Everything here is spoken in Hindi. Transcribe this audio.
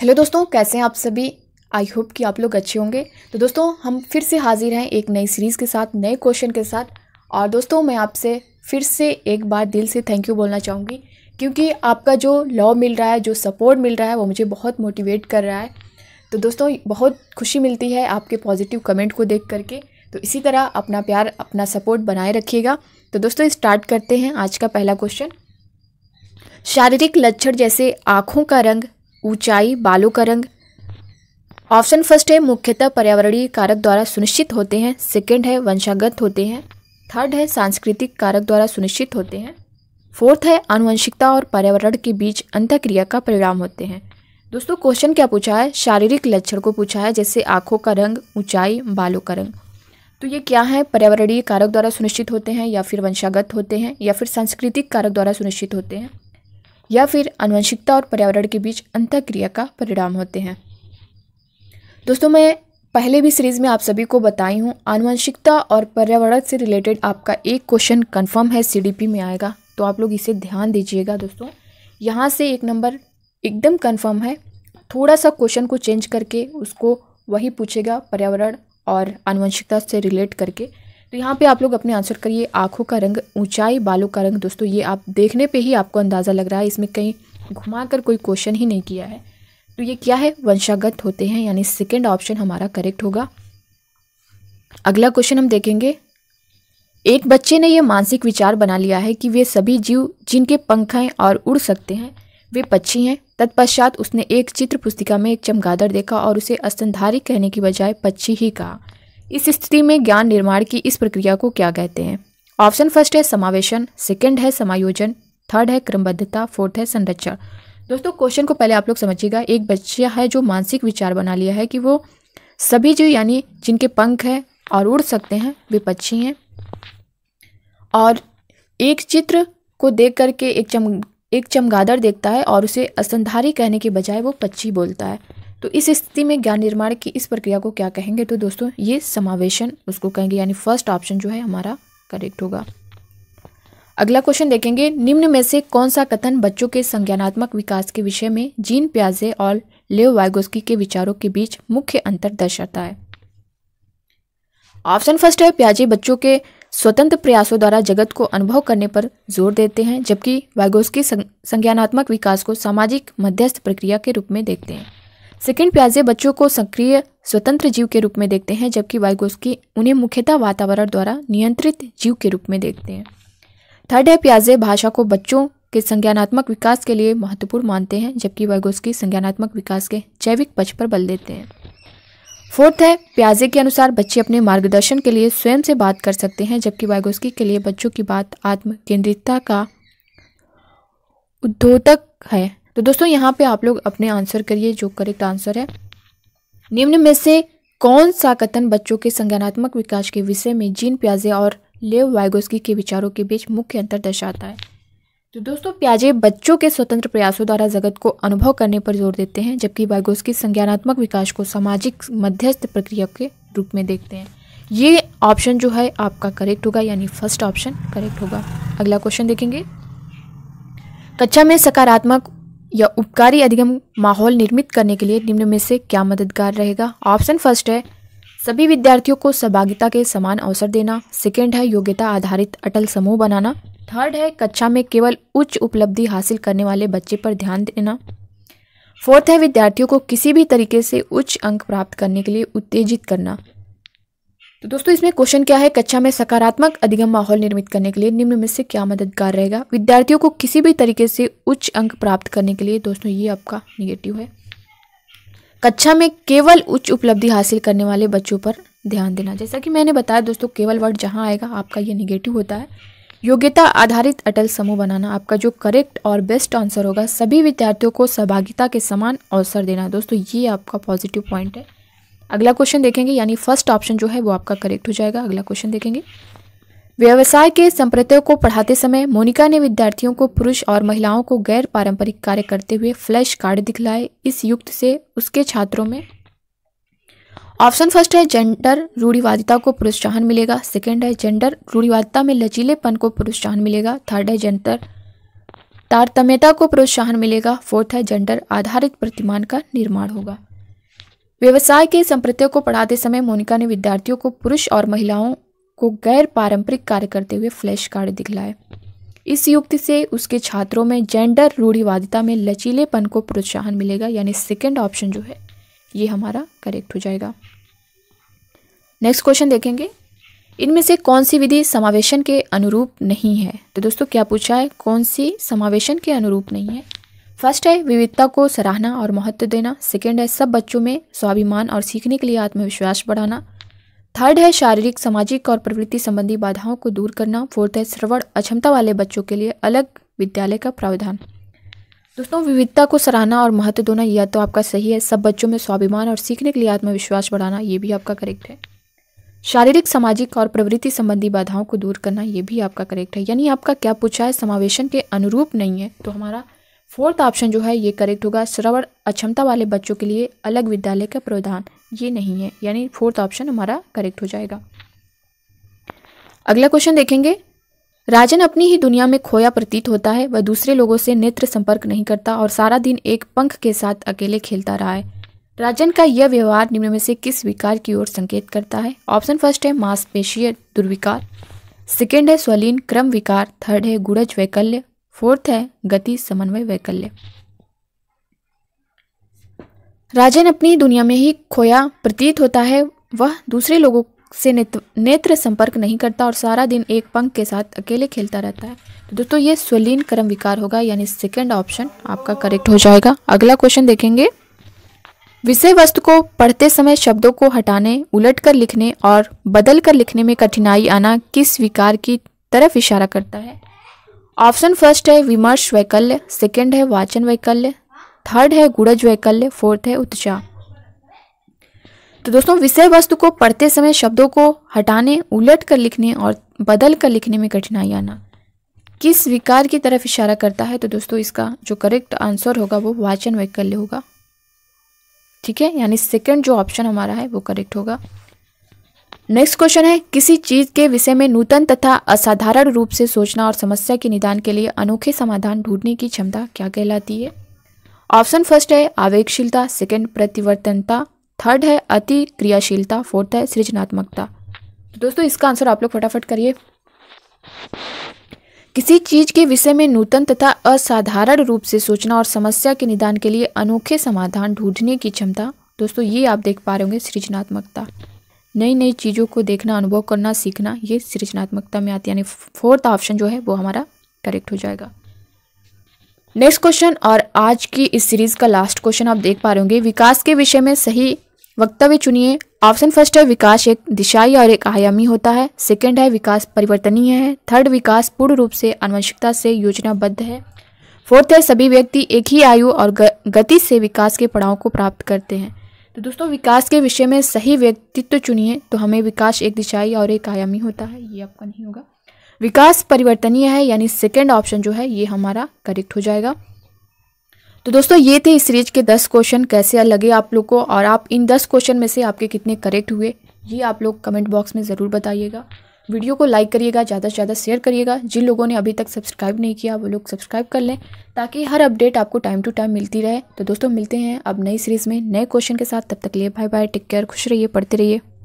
हेलो दोस्तों कैसे हैं आप सभी आई होप कि आप लोग अच्छे होंगे तो दोस्तों हम फिर से हाजिर हैं एक नई सीरीज़ के साथ नए क्वेश्चन के साथ और दोस्तों मैं आपसे फिर से एक बार दिल से थैंक यू बोलना चाहूँगी क्योंकि आपका जो लव मिल रहा है जो सपोर्ट मिल रहा है वो मुझे बहुत मोटिवेट कर रहा है तो दोस्तों बहुत खुशी मिलती है आपके पॉजिटिव कमेंट को देख करके तो इसी तरह अपना प्यार अपना सपोर्ट बनाए रखिएगा तो दोस्तों स्टार्ट करते हैं आज का पहला क्वेश्चन शारीरिक लक्षण जैसे आँखों का रंग ऊंचाई बालों का रंग ऑप्शन फर्स्ट है मुख्यतः पर्यावरणीय कारक द्वारा सुनिश्चित होते हैं सेकंड है वंशागत होते हैं थर्ड है सांस्कृतिक कारक द्वारा सुनिश्चित होते हैं फोर्थ है आनुवंशिकता और पर्यावरण के बीच अंतक्रिया का परिणाम होते हैं दोस्तों क्वेश्चन क्या पूछा है शारीरिक लक्षण को पूछा है जैसे आंखों का रंग ऊंचाई बालों का रंग तो ये क्या है पर्यावरणीय कारक द्वारा सुनिश्चित होते हैं या फिर वंशागत होते हैं या फिर सांस्कृतिक कारक द्वारा सुनिश्चित होते हैं या फिर अनुवंशिकता और पर्यावरण के बीच अंतक्रिया का परिणाम होते हैं दोस्तों मैं पहले भी सीरीज़ में आप सभी को बताई हूँ आनुवंशिकता और पर्यावरण से रिलेटेड आपका एक क्वेश्चन कंफर्म है सीडीपी में आएगा तो आप लोग इसे ध्यान दीजिएगा दोस्तों यहाँ से एक नंबर एकदम कंफर्म है थोड़ा सा क्वेश्चन को चेंज करके उसको वही पूछेगा पर्यावरण और आनुवंशिकता से रिलेट करके तो यहाँ पे आप लोग अपने आंसर करिए आंखों का रंग ऊंचाई बालों का रंग दोस्तों ये आप देखने पे ही आपको अंदाज़ा लग रहा है इसमें कहीं घुमा कर कोई क्वेश्चन ही नहीं किया है तो ये क्या है वंशागत होते हैं यानी सेकेंड ऑप्शन हमारा करेक्ट होगा अगला क्वेश्चन हम देखेंगे एक बच्चे ने यह मानसिक विचार बना लिया है कि वे सभी जीव जिनके पंख हैं और उड़ सकते हैं वे पक्षी हैं तत्पश्चात उसने एक चित्र पुस्तिका में एक चमगादड़ देखा और उसे अस्तंधारी कहने की बजाय पक्षी ही कहा इस स्थिति में ज्ञान निर्माण की इस प्रक्रिया को क्या कहते हैं ऑप्शन फर्स्ट है समावेशन सेकंड है समायोजन थर्ड है क्रमबद्धता फोर्थ है संरक्षण दोस्तों क्वेश्चन को पहले आप लोग समझिएगा एक बच्चा है जो मानसिक विचार बना लिया है कि वो सभी जो यानी जिनके पंख हैं और उड़ सकते हैं वे पक्षी हैं और एक चित्र को देख करके एक चम एक चमगादड़ देखता है और उसे असंधारी कहने के बजाय वो पक्षी बोलता है तो इस स्थिति में ज्ञान निर्माण की इस प्रक्रिया को क्या कहेंगे तो दोस्तों ये समावेशन उसको कहेंगे यानी फर्स्ट ऑप्शन जो है हमारा करेक्ट होगा अगला क्वेश्चन देखेंगे निम्न में से कौन सा कथन बच्चों के संज्ञानात्मक विकास के विषय में जीन प्याजे और लेव वायगोस्की के विचारों के बीच मुख्य अंतर दर्शाता है ऑप्शन फर्स्ट है प्याजे बच्चों के स्वतंत्र प्रयासों द्वारा जगत को अनुभव करने पर जोर देते हैं जबकि वायगोस्की संज्ञानात्मक विकास को सामाजिक मध्यस्थ प्रक्रिया के रूप में देखते हैं सेकेंड प्याजे बच्चों को सक्रिय स्वतंत्र जीव के रूप में देखते हैं जबकि वाइगोस्की उन्हें मुख्यतः वातावरण द्वारा नियंत्रित जीव के रूप में देखते हैं थर्ड है प्याजे भाषा को बच्चों के संज्ञानात्मक विकास के लिए महत्वपूर्ण मानते हैं जबकि वाइगोस्की संज्ञानात्मक विकास के जैविक पक्ष पर बल देते हैं फोर्थ है प्याजे के अनुसार बच्चे अपने मार्गदर्शन के लिए स्वयं से बात कर सकते हैं जबकि वाइगोस्की के लिए बच्चों की बात आत्म केंद्रितता का उद्योतक है तो दोस्तों यहाँ पे आप लोग अपने आंसर करिए जो करेक्ट आंसर है निम्न में से कौन सा कथन बच्चों के संज्ञानात्मक विकास के विषय में जीन प्याजे और लेव वाइगोस्की के विचारों के बीच मुख्य अंतर दर्शाता है तो दोस्तों प्याजे बच्चों के स्वतंत्र प्रयासों द्वारा जगत को अनुभव करने पर जोर देते हैं जबकि वाइगोस्की संज्ञानात्मक विकास को सामाजिक मध्यस्थ प्रक्रिया के रूप में देखते हैं ये ऑप्शन जो है आपका करेक्ट होगा यानी फर्स्ट ऑप्शन करेक्ट होगा अगला क्वेश्चन देखेंगे कक्षा में सकारात्मक या उपकारी अधिगम माहौल निर्मित करने के लिए निम्न में से क्या मददगार रहेगा ऑप्शन फर्स्ट है सभी विद्यार्थियों को सहभागिता के समान अवसर देना सेकेंड है योग्यता आधारित अटल समूह बनाना थर्ड है कक्षा में केवल उच्च उपलब्धि हासिल करने वाले बच्चे पर ध्यान देना फोर्थ है विद्यार्थियों को किसी भी तरीके से उच्च अंक प्राप्त करने के लिए उत्तेजित करना तो दोस्तों इसमें क्वेश्चन क्या है कक्षा में सकारात्मक अधिगम माहौल निर्मित करने के लिए निम्न में से क्या मददगार रहेगा विद्यार्थियों को किसी भी तरीके से उच्च अंक प्राप्त करने के लिए दोस्तों ये आपका निगेटिव है कक्षा में केवल उच्च उपलब्धि हासिल करने वाले बच्चों पर ध्यान देना जैसा कि मैंने बताया दोस्तों केवल वर्ड जहाँ आएगा आपका ये निगेटिव होता है योग्यता आधारित अटल समूह बनाना आपका जो करेक्ट और बेस्ट आंसर होगा सभी विद्यार्थियों को सहभागिता के समान अवसर देना दोस्तों ये आपका पॉजिटिव पॉइंट है अगला क्वेश्चन देखेंगे यानी फर्स्ट ऑप्शन जो है वो आपका करेक्ट हो जाएगा अगला क्वेश्चन देखेंगे व्यवसाय के संप्रदायों को पढ़ाते समय मोनिका ने विद्यार्थियों को पुरुष और महिलाओं को गैर पारंपरिक कार्य करते हुए फ्लैश कार्ड दिखलाए इस युक्त से उसके छात्रों में ऑप्शन फर्स्ट है जेंडर रूढ़िवादिता को प्रोत्साहन मिलेगा सेकंड है जेंडर रूढ़िवादिता में लचीलेपन को प्रोत्साहन मिलेगा थर्ड है जेंडर तारतम्यता को प्रोत्साहन मिलेगा फोर्थ है जेंडर आधारित प्रतिमान का निर्माण होगा व्यवसाय के संप्रतियों को पढ़ाते समय मोनिका ने विद्यार्थियों को पुरुष और महिलाओं को गैर पारंपरिक कार्य करते हुए फ्लैश कार्ड दिखलाए इस युक्ति से उसके छात्रों में जेंडर रूढ़िवादिता में लचीलेपन को प्रोत्साहन मिलेगा यानी सेकेंड ऑप्शन जो है ये हमारा करेक्ट हो जाएगा नेक्स्ट क्वेश्चन देखेंगे इनमें से कौन सी विधि समावेशन के अनुरूप नहीं है तो दोस्तों क्या पूछा है कौन सी समावेशन के अनुरूप नहीं है फर्स्ट है विविधता को सराहना और महत्व देना सेकेंड है सब बच्चों में स्वाभिमान और सीखने के लिए आत्मविश्वास बढ़ाना थर्ड है शारीरिक सामाजिक और प्रवृत्ति संबंधी बाधाओं को दूर करना फोर्थ है श्रवण अक्षमता वाले बच्चों के लिए अलग विद्यालय का प्रावधान दोस्तों विविधता को सराहना और महत्व देना यह तो आपका सही है सब बच्चों में स्वाभिमान और सीखने के लिए आत्मविश्वास बढ़ाना ये भी आपका करेक्ट है शारीरिक सामाजिक और प्रवृत्ति संबंधी बाधाओं को दूर करना ये भी आपका करेक्ट है यानी आपका क्या पूछा है समावेशन के अनुरूप नहीं है तो हमारा फोर्थ ऑप्शन जो है ये करेक्ट होगा श्रवण अक्षमता वाले बच्चों के लिए अलग विद्यालय का प्रावधान ये नहीं है यानी फोर्थ ऑप्शन हमारा करेक्ट हो जाएगा अगला क्वेश्चन देखेंगे राजन अपनी ही दुनिया में खोया प्रतीत होता है वह दूसरे लोगों से नेत्र संपर्क नहीं करता और सारा दिन एक पंख के साथ अकेले खेलता रहा है राजन का यह व्यवहार निम्न में से किस विकार की ओर संकेत करता है ऑप्शन फर्स्ट है मांसपेशीय दुर्विकार सेकेंड है स्वलीन क्रम विकार थर्ड है गुड़ज वैकल्य फोर्थ है गति समन्वय वैकल्य राजन अपनी दुनिया में ही खोया प्रतीत होता है वह दूसरे लोगों से नेत्र संपर्क नहीं करता और सारा दिन एक पंख के साथ अकेले खेलता रहता है तो दोस्तों ये स्वलीन कर्म विकार होगा यानी सेकंड ऑप्शन आपका करेक्ट हो जाएगा अगला क्वेश्चन देखेंगे विषय वस्तु को पढ़ते समय शब्दों को हटाने उलट कर लिखने और बदल कर लिखने में कठिनाई आना किस विकार की तरफ इशारा करता है ऑप्शन फर्स्ट है विमर्श वैकल्य सेकंड है वाचन वैकल्य थर्ड है गुड़ज वैकल्य फोर्थ है उत्साह तो दोस्तों विषय वस्तु को पढ़ते समय शब्दों को हटाने उलट कर लिखने और बदल कर लिखने में कठिनाई आना किस विकार की तरफ इशारा करता है तो दोस्तों इसका जो करेक्ट आंसर होगा वो वाचन वैकल्य होगा ठीक है यानी सेकंड जो ऑप्शन हमारा है वो करेक्ट होगा नेक्स्ट क्वेश्चन है किसी चीज के विषय में नूतन तथा असाधारण रूप से सोचना और समस्या के निदान के लिए अनोखे समाधान ढूंढने की क्षमता क्या कहलाती है ऑप्शन फर्स्ट है आवेगशीलता सेकंड प्रतिवर्तनता थर्ड है अति क्रियाशीलता फोर्थ है सृजनात्मकता तो दोस्तों इसका आंसर आप लोग फटाफट करिए किसी चीज के विषय में नूतन तथा असाधारण रूप से सोचना और समस्या के निदान के लिए अनोखे समाधान ढूंढने की क्षमता दोस्तों ये आप देख पा रहे होंगे सृजनात्मकता नई नई चीज़ों को देखना अनुभव करना सीखना ये सृजनात्मकता में आती है यानी फोर्थ ऑप्शन जो है वो हमारा करेक्ट हो जाएगा नेक्स्ट क्वेश्चन और आज की इस सीरीज का लास्ट क्वेश्चन आप देख पा रहे होंगे विकास के विषय में सही वक्तव्य चुनिए ऑप्शन फर्स्ट है विकास एक दिशाई और एक आयामी होता है सेकंड है विकास परिवर्तनीय है थर्ड विकास पूर्ण रूप से आनुवंशिकता से योजनाबद्ध है फोर्थ है सभी व्यक्ति एक ही आयु और गति से विकास के पड़ाव को प्राप्त करते हैं तो दोस्तों विकास के विषय में सही व्यक्तित्व चुनिए तो हमें विकास एक दिशाई और एक आयामी होता है ये आपका नहीं होगा विकास परिवर्तनीय है यानी सेकेंड ऑप्शन जो है ये हमारा करेक्ट हो जाएगा तो दोस्तों ये थे इस सीरीज के दस क्वेश्चन कैसे लगे आप लोग को और आप इन दस क्वेश्चन में से आपके कितने करेक्ट हुए ये आप लोग कमेंट बॉक्स में ज़रूर बताइएगा वीडियो को लाइक करिएगा ज़्यादा से ज़्यादा शेयर करिएगा जिन लोगों ने अभी तक सब्सक्राइब नहीं किया वो लोग सब्सक्राइब कर लें ताकि हर अपडेट आपको टाइम टू टाइम मिलती रहे तो दोस्तों मिलते हैं अब नई सीरीज़ में नए क्वेश्चन के साथ तब तक लिए बाय बाय टेक केयर खुश रहिए पढ़ते रहिए